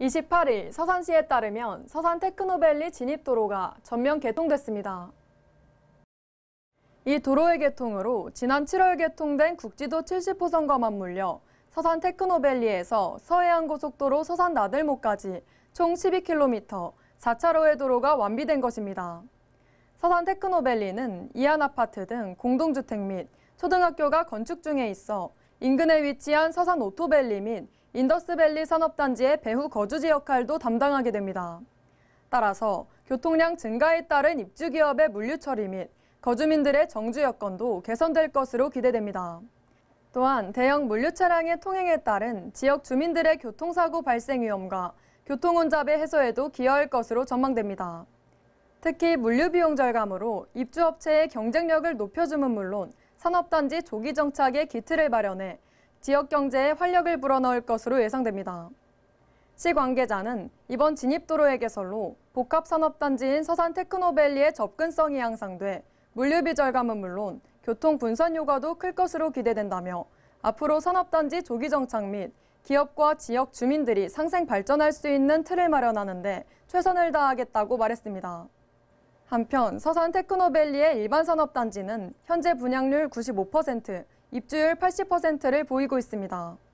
28일 서산시에 따르면 서산 테크노밸리 진입도로가 전면 개통됐습니다. 이 도로의 개통으로 지난 7월 개통된 국지도 70호선과 맞물려 서산 테크노밸리에서 서해안고속도로 서산 나들목까지 총 12km, 4차로의 도로가 완비된 것입니다. 서산 테크노밸리는 이안아파트 등 공동주택 및 초등학교가 건축 중에 있어 인근에 위치한 서산 오토밸리 및 인더스밸리 산업단지의 배후 거주지 역할도 담당하게 됩니다. 따라서 교통량 증가에 따른 입주기업의 물류 처리 및 거주민들의 정주 여건도 개선될 것으로 기대됩니다. 또한 대형 물류 차량의 통행에 따른 지역 주민들의 교통사고 발생 위험과 교통혼잡의 해소에도 기여할 것으로 전망됩니다. 특히 물류 비용 절감으로 입주업체의 경쟁력을 높여주면 물론 산업단지 조기 정착의 기틀을 마련해 지역 경제에 활력을 불어넣을 것으로 예상됩니다. 시 관계자는 이번 진입도로의 개설로 복합산업단지인 서산테크노밸리의 접근성이 향상돼 물류비 절감은 물론 교통 분산 효과도 클 것으로 기대된다며 앞으로 산업단지 조기 정착 및 기업과 지역 주민들이 상생 발전할 수 있는 틀을 마련하는데 최선을 다하겠다고 말했습니다. 한편 서산 테크노밸리의 일반 산업단지는 현재 분양률 95%, 입주율 80%를 보이고 있습니다.